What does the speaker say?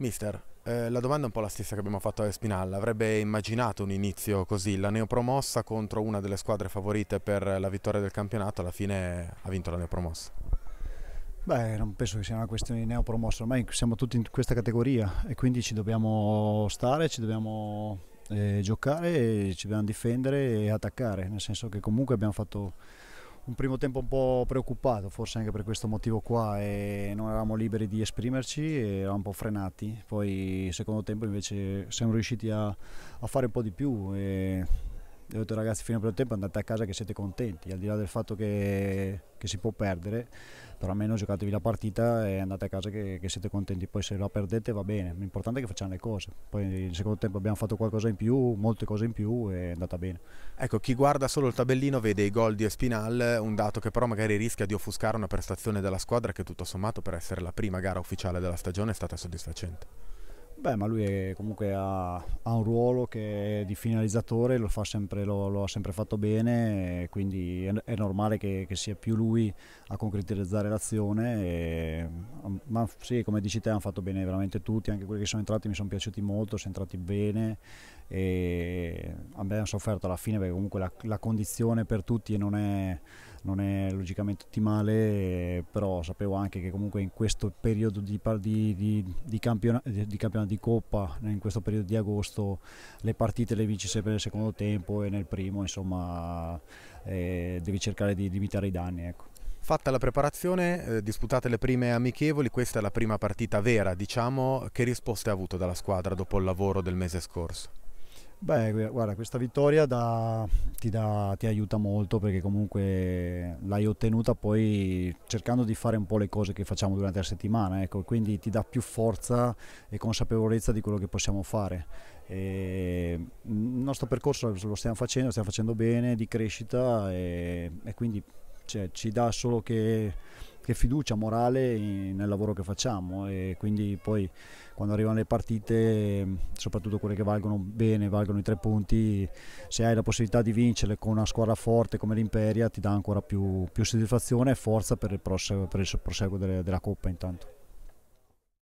Mister, eh, la domanda è un po' la stessa che abbiamo fatto a Spinalla. Avrebbe immaginato un inizio così? La neopromossa contro una delle squadre favorite per la vittoria del campionato, alla fine ha vinto la neopromossa. Beh, non penso che sia una questione di neopromossa, ormai siamo tutti in questa categoria e quindi ci dobbiamo stare, ci dobbiamo eh, giocare, ci dobbiamo difendere e attaccare, nel senso che comunque abbiamo fatto un primo tempo un po' preoccupato, forse anche per questo motivo qua, e non eravamo liberi di esprimerci, eravamo un po' frenati, poi secondo tempo invece siamo riusciti a, a fare un po' di più. E ho detto ragazzi fino al primo tempo andate a casa che siete contenti, al di là del fatto che, che si può perdere, però almeno giocatevi la partita e andate a casa che, che siete contenti, poi se la perdete va bene, l'importante è che facciamo le cose, poi nel secondo tempo abbiamo fatto qualcosa in più, molte cose in più e è andata bene. Ecco, chi guarda solo il tabellino vede i gol di Espinal, un dato che però magari rischia di offuscare una prestazione della squadra che tutto sommato per essere la prima gara ufficiale della stagione è stata soddisfacente. Beh, ma lui è, comunque ha, ha, un ruolo che di finalizzatore lo, fa sempre, lo, lo ha sempre fatto bene, quindi è, è normale che, che, sia più lui a concretizzare l'azione. E, mm, ma sì, come dici te, hanno fatto bene veramente tutti, anche quelli che sono entrati mi sono piaciuti molto, sono entrati bene e abbiamo sofferto alla fine perché comunque la, la condizione per tutti non è, non è logicamente ottimale, però sapevo anche che comunque in questo periodo di, di, di, di campionato, di coppa, in questo periodo di agosto, le partite le vinci sempre nel secondo tempo e nel primo, insomma, eh, devi cercare di limitare i danni. Ecco. Fatta la preparazione, eh, disputate le prime amichevoli, questa è la prima partita vera, diciamo, che risposte ha avuto dalla squadra dopo il lavoro del mese scorso? Beh, guarda, questa vittoria da, ti, da, ti, aiuta molto perché comunque l'hai ottenuta poi cercando di fare un po' le cose che facciamo durante la settimana, ecco, quindi ti dà più forza e consapevolezza di quello che possiamo fare. E il nostro percorso lo stiamo facendo, lo stiamo facendo bene, di crescita e, e quindi cioè, ci dà solo che che fiducia morale in, nel lavoro che facciamo e quindi poi quando arrivano le partite, soprattutto quelle che valgono bene, valgono i tre punti, se hai la possibilità di vincere con una squadra forte come l'Imperia ti dà ancora più, più soddisfazione e forza per il, proseguo, per il proseguo delle, della Coppa intanto.